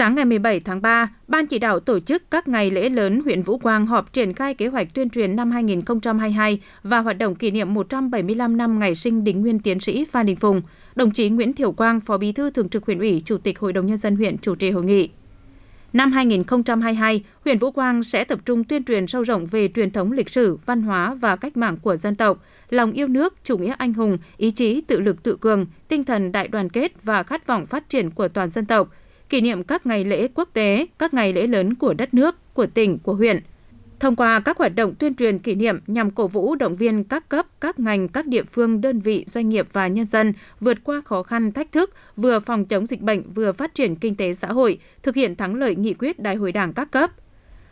Sáng ngày 17 tháng 3, Ban chỉ đạo tổ chức các ngày lễ lớn huyện Vũ Quang họp triển khai kế hoạch tuyên truyền năm 2022 và hoạt động kỷ niệm 175 năm ngày sinh Đinh Nguyên Tiến sĩ Phan Đình Phùng. Đồng chí Nguyễn Thiểu Quang, Phó Bí thư Thường trực huyện ủy, Chủ tịch Hội đồng nhân dân huyện chủ trì hội nghị. Năm 2022, huyện Vũ Quang sẽ tập trung tuyên truyền sâu rộng về truyền thống lịch sử, văn hóa và cách mạng của dân tộc, lòng yêu nước, chủ nghĩa anh hùng, ý chí tự lực tự cường, tinh thần đại đoàn kết và khát vọng phát triển của toàn dân tộc – kỷ niệm các ngày lễ quốc tế, các ngày lễ lớn của đất nước, của tỉnh, của huyện. Thông qua các hoạt động tuyên truyền kỷ niệm nhằm cổ vũ động viên các cấp, các ngành, các địa phương, đơn vị, doanh nghiệp và nhân dân vượt qua khó khăn, thách thức, vừa phòng chống dịch bệnh, vừa phát triển kinh tế xã hội, thực hiện thắng lợi nghị quyết Đại hội Đảng các cấp –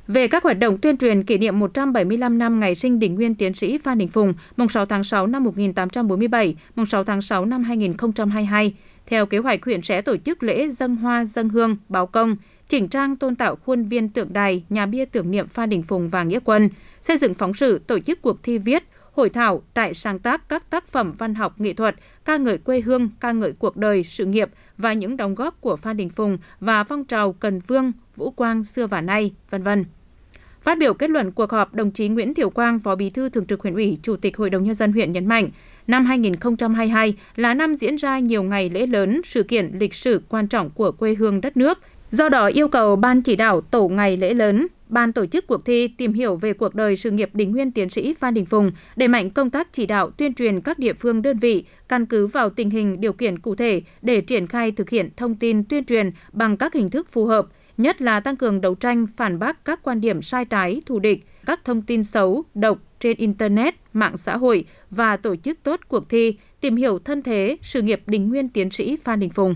về các hoạt động tuyên truyền kỷ niệm 175 năm ngày sinh đỉnh nguyên tiến sĩ Phan Đình Phùng, mùng 6 tháng 6 năm 1847, mùng 6 tháng 6 năm 2022, theo kế hoạch huyện sẽ tổ chức lễ dân hoa dân hương, báo công, chỉnh trang tôn tạo khuôn viên tượng đài, nhà bia tưởng niệm Phan Đình Phùng và Nghĩa Quân, xây dựng phóng sự, tổ chức cuộc thi viết, hội thảo, trại sáng tác các tác phẩm văn học nghệ thuật, ca ngợi quê hương, ca ngợi cuộc đời, sự nghiệp và những đóng góp của Phan Đình Phùng và phong trào Cần Vương, Vũ Quang xưa và nay, vân vân. Phát biểu kết luận cuộc họp, đồng chí Nguyễn Thiều Quang, Phó Bí thư Thường trực huyện ủy, Chủ tịch Hội đồng nhân dân huyện nhấn mạnh, năm 2022 là năm diễn ra nhiều ngày lễ lớn, sự kiện lịch sử quan trọng của quê hương đất nước. Do đó yêu cầu ban chỉ đạo tổ ngày lễ lớn Ban tổ chức cuộc thi tìm hiểu về cuộc đời sự nghiệp đỉnh Nguyên Tiến sĩ Phan Đình Phùng, đẩy mạnh công tác chỉ đạo tuyên truyền các địa phương đơn vị căn cứ vào tình hình điều kiện cụ thể để triển khai thực hiện thông tin tuyên truyền bằng các hình thức phù hợp, nhất là tăng cường đấu tranh phản bác các quan điểm sai trái, thù địch, các thông tin xấu, độc trên internet, mạng xã hội và tổ chức tốt cuộc thi tìm hiểu thân thế sự nghiệp đỉnh Nguyên Tiến sĩ Phan Đình Phùng.